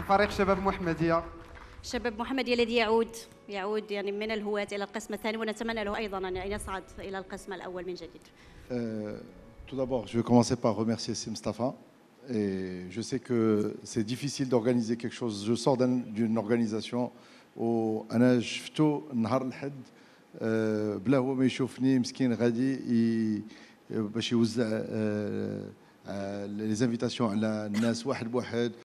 لفريق شباب محمديه شباب محمديه الذي يعود يعود يعني من الهواة الى القسم الثاني ونتمنى له ايضا ان يعني يصعد الى القسم الاول من جديد. Euh, tout d'abord, je vais commencer par remercier Simstafa. Et je sais que c'est difficile d'organiser quelque chose. Je sors d'une organisation où انا شفته نهار الحد بلا هو ما يشوفني مسكين غادي باش يوزع les invitations على الناس واحد بواحد